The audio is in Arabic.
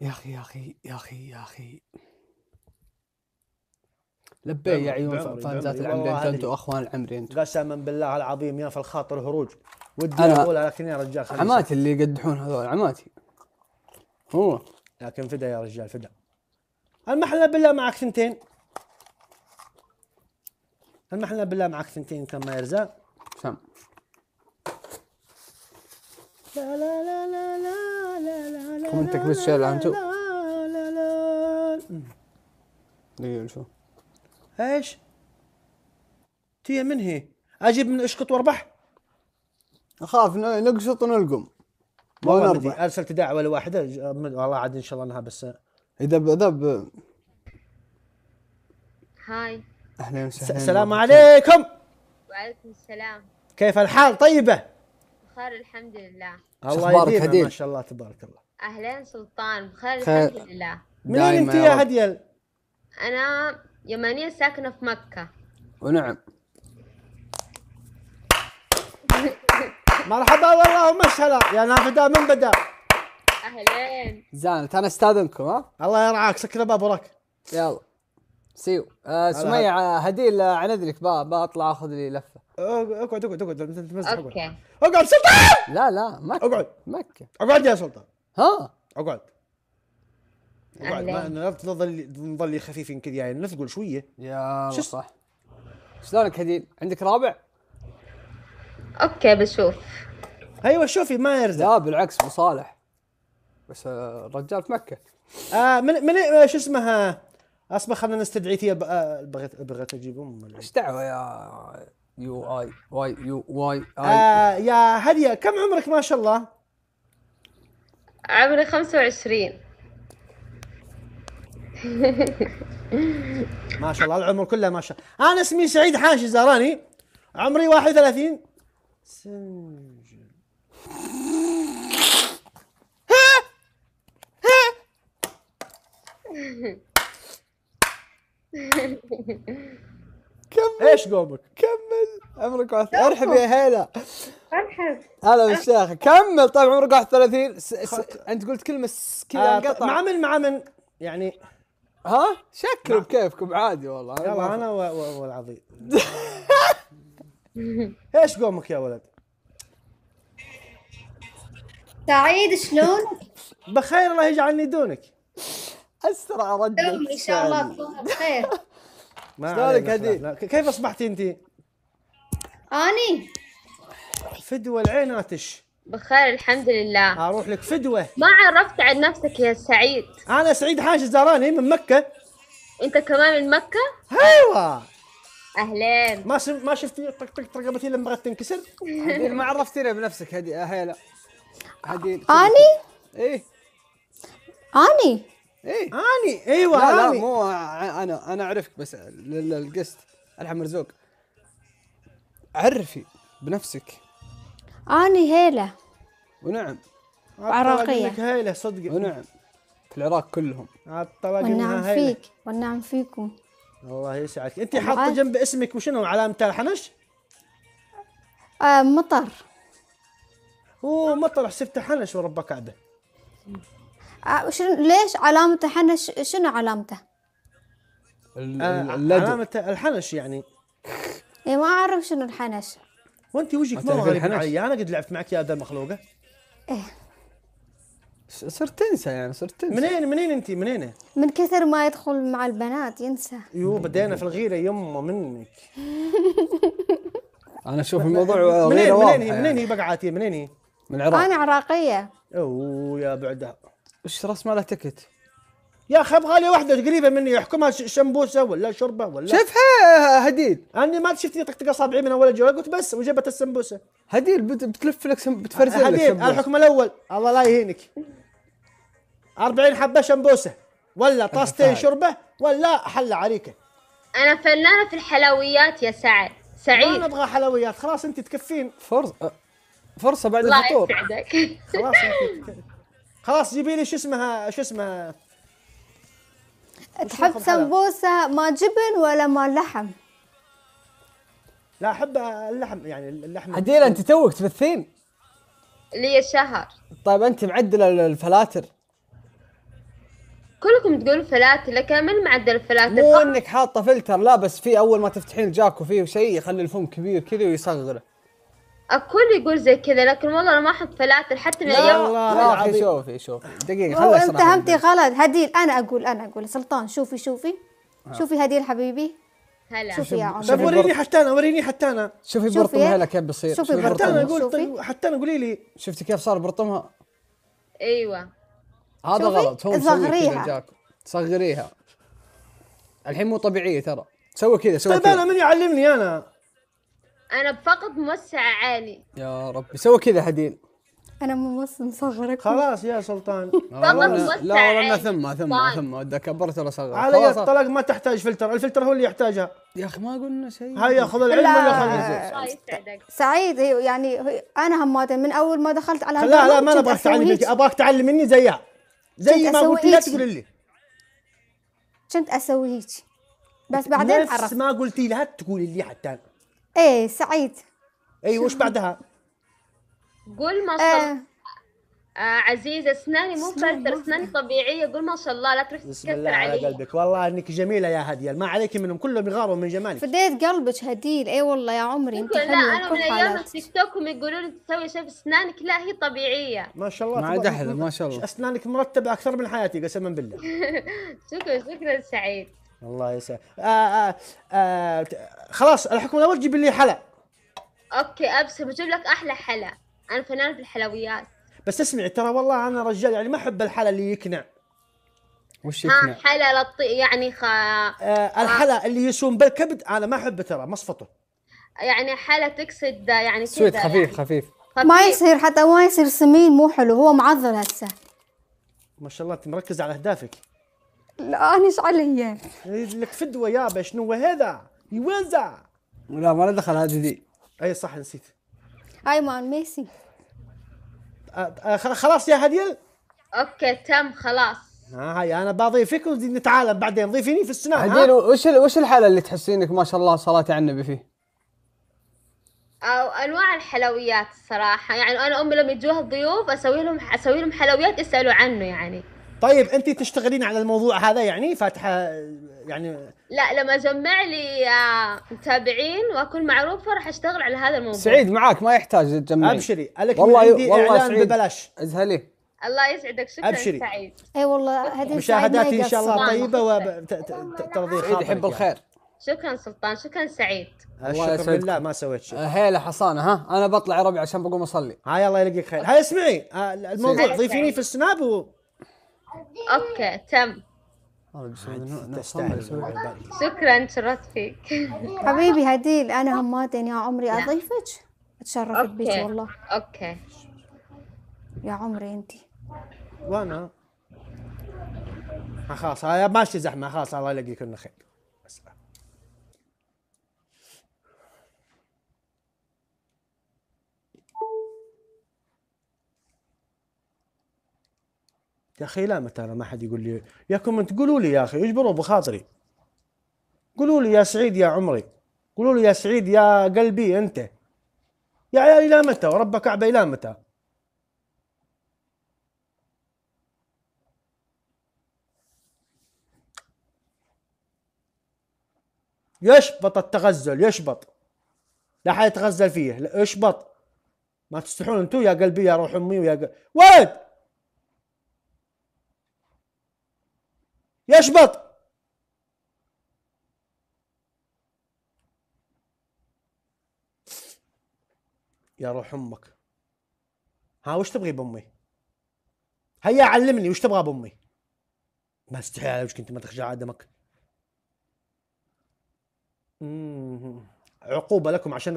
يا اخي يا اخي يا اخي يا اخي لبيه يا عيون فانزات العمري انتم اخوان العمري انتم قسما بالله العظيم يا في الخاطر هروج ودي أنا اقول لكن يا رجال عماتي اللي يقدحون هذول عماتي هو لكن فدا يا رجال فدا المحلة بالله معك ثنتين المحلة بالله معك ثنتين كما يرزق سم لا لا لا لا لا لا لا لا لا لا لا لا لا لا لا دقيقة لا ايش؟ تي من هي؟ اجيب من اشقط واربح؟ اخاف نقشط ونلقم ما نربح ارسلت دعوة لواحدة والله عاد ان شاء الله انها بس لا لا هاي اهلا وسهلا السلام عليكم وعليكم السلام كيف الحال طيبة؟ بخير الحمد لله الله يديمه ما شاء الله تبارك الله اهلين سلطان بخير خ... الحمد لله منين انت يا هديل؟ انا يمانية ساكنة في مكة ونعم مرحبا والله ومسهلا يا نافدة من بدا اهلين زانت انا استاذنكم ها الله يرعاك سكر باب وراك يلا سيو آه سمية آه، هديل آه، عن اذنك بطلع اخذ لي لفه اقعد اقعد اقعد تمزح اقعد اقعد سلطان لا لا مكة اقعد مكة اقعد يا سلطان ها اقعد اقعد ما نظل نظل خفيفين كذا يعني نثقل شوية يا صح شلونك هديل؟ عندك رابع؟ اوكي بشوف ايوه شوفي ما يرزق لا بالعكس مصالح بس الرجال في مكة آه من من شو اسمها اصبر خلينا نستدعي فيها آه، بغيت بغيت اجيب ام ايش دعوه يا يو اي واي يو واي اي آه يا هديه كم عمرك ما شاء الله؟ عمري 25 ما شاء الله العمر كله ما شاء الله انا اسمي سعيد حاشي زهراني عمري 31 سنجل ها ها كم ايش قومك؟ عمرك 31 ارحب يا هيلا ارحب هلا بالشيخ أه. كمل طيب عمرك 31 س... س... انت قلت كلمه كذا آه، انقطع مع من مع من يعني ها شكلوا نعم. بكيفكم عادي والله يلا انا والعظيم ايش قومك يا ولد؟ سعيد شلون؟ بخير الله يجعلني دونك اسرع رجل دوم ان شاء الله تكون بخير ما شلونك هدي؟ كيف اصبحتي انت؟ اني فدوه العيناتش بخير الحمد لله اروح لك فدوه ما عرفت عن نفسك يا سعيد انا سعيد حاج الزهراني من مكه انت كمان من مكه ايوه اهلين ما سم... ما شفتي طق طق رقبتي لما بغت تنكسر ما عرفتينا بنفسك هدي هيلا هذه اني ايه اني ايه اني ايوه لا لا مو انا انا اعرفك بس للقست الحمرزوق عرفي بنفسك أني هيلة ونعم عراقية هيلة صدق ونعم في العراق كلهم الطبق والنعم فيك والنعم فيكم الله يسعدك انت حاطه جنب اسمك وشنو علامه الحنش؟ آه مطر اوه مطر حسبته حنش ورب كعبه آه ليش علامه حنش شنو علامته؟ آه علامه الحنش يعني اي ما اعرف شنو الحنش وانت وجهك ما غريب علي انا قد لعبت معك يا ادم مخلوقه ايه صرت تنسى يعني صرت تنسى منين منين انت منين من كثر ما يدخل مع البنات ينسى يو بدينا في الغيره يمه منك انا اشوف الموضوع غير منين واضح منين هي منين هي يعني. بقعاتي منين هي من العراق انا عراقيه اوه يا بعدها ايش راس مالها تكت يا اخي ابغى لي واحده قريبه مني يحكمها شمبوسه ولا شربه ولا شفها هديل اني ما شفتني طقطق اصابعي من اول جوا قلت بس وجبت السمبوسه هديل بتلف لك بتفرز لك هديل الحكم الاول الله لا يهينك 40 حبه شمبوسه ولا طاستين شربه ولا حله عريكه انا فنانه في الحلويات يا سعد سعيد ما نبغى حلويات خلاص انت تكفين فرصه أه، فرصه بعد الفطور خلاص خلاص جيبي لي شو اسمها شو اسمها تحب سمبوسه مال جبن ولا مال لحم؟ لا احب اللحم يعني اللحم عديلة انت توك تبثين؟ لي شهر طيب انت معدله الفلاتر كلكم تقولون فلاتر لكن من معدل الفلاتر؟ مو انك حاطه فلتر لا بس في اول ما تفتحين جاكو فيه شيء يخلي الفم كبير كذا ويصغره الكل يقول زي كذا لكن والله انا ما احط فلاتر حتى من ايام والله شوفي شوفي دقيقه خلاص انت فهمتي غلط هديل انا اقول انا اقول سلطان شوفي شوفي آه. شوفي هديل حبيبي هلا شوفي يا عمر طيب وريني حتى انا وريني حتى انا شوفي برطم هلا كيف بيصير شوفي حتى انا اقول حتى انا قولي لي شفتي كيف صار برطمها ايوه هذا غلط هو صغريها صغريها الحين مو طبيعيه ترى سوي كذا سوي طيب انا من يعلمني انا انا فقط موسع عالي يا رب سوى كذا حدين انا موسع مصغر خلاص يا سلطان لا والله ثم ثم طيب. ثم اذا كبرت ولا صغرت على الطلاق ما تحتاج فلتر الفلتر هو اللي يحتاجها يا اخي ما قلنا شيء هيا خذ العلم ولا خذ سعيد يعني انا هماتي من اول ما دخلت على لا لا ما ابغاك تعلمي ابغاك تعلميني زيها زي ما قلت لا تقول لي كنت اسوي هيك بس بعدين عرفت ما قلتي لها تقولي لي حتى ايه سعيد اي وش بعدها قول ما آه. شاء الله آه عزيزة اسناني مو فلتر اسناني طبيعية قول ما شاء الله لا تروح بسم الله على علي. قلبك والله انك جميلة يا هديل ما عليك منهم كلهم يغاروا من جمالك فديت قلبك هديل اي والله يا عمري انت لا انا من ايام التيك توك يقولون لي تسوي شيء اسنانك لا هي طبيعية ما شاء الله ما عاد احلى ما شاء الله اسنانك مرتبة اكثر من حياتي قسما بالله شكرا شكرا سعيد الله يسعدك آه آه آه خلاص الحكم الاول جيب لي حلا اوكي ابسط بجيب لك احلى حلا انا فنان في الحلويات بس اسمعي ترى والله انا رجال يعني ما احب الحلا اللي يكنع وش يكنع؟ يعني آه حلا لطيف يعني خا آه الحلا اللي يسوم بالكبد انا ما احبه ترى مصفطه يعني حلا تقصد يعني سويت يعني. خفيف يعني. خفيف ما يصير حتى ما يصير سمين مو حلو هو معضل هسه ما شاء الله انت مركز على اهدافك انا ايش علي؟ لك فدوه يابا شنو هذا؟ يوزع لا ما له دخل هذه دي اي صح نسيت ايمان ميسي خلاص يا هديل اوكي تم خلاص ها هاي انا بضيفك ونتعالى بعدين ضيفيني في السناب هديل وش وش الحاله اللي تحسينك ما شاء الله صلاه على النبي فيه؟ او انواع الحلويات الصراحه يعني انا امي لما يجوها الضيوف اسوي لهم اسوي لهم حلويات يسالوا عنه يعني طيب انت تشتغلين على الموضوع هذا يعني فاتحه يعني لا لما اجمع لي آه، متابعين واكون معروفه راح اشتغل على هذا الموضوع سعيد معاك ما يحتاج تجمع ابشري لك والله عندي والله اعلان سعيد ببلاش ازهلي الله يسعدك شكرا أبشري. سعيد اي والله هذه مشاهداتي ان شاء الله طيبه وترضي خاطرك يحب يعني. الخير شكرا سلطان شكرا سعيد الله الشكر لله ما سويت شيء آه، هيله حصانه ها انا بطلع ربع عشان بقوم اصلي هاي الله يلقيك خير هاي اسمعي آه، الموضوع ضيفيني في السناب و... اوكي تم شكرا شرفت فيك حبيبي هديل انا هماتين يا عمري اضيفك اتشرفت بيك والله اوكي يا عمري انت وانا خلاص ماشي زحمه خلاص الله كل خير يا اخي لا متى ما حد يقول لي يا كومنت قولوا لي يا اخي اجبروا بخاطري قولوا لي يا سعيد يا عمري قولوا لي يا سعيد يا قلبي انت يا عيال الى متى ورب كعبه الى متى يشبط التغزل يشبط لا حد يتغزل فيه لا يشبط ما تستحون انتو يا قلبي يا روح امي ويا قلبي ولد يشبط يا روح امك ها وش تبغي بامي؟ هيا علمني وش تبغى بامي؟ ما استحي على وجهك انت ما تخشى عدمك عقوبه لكم عشان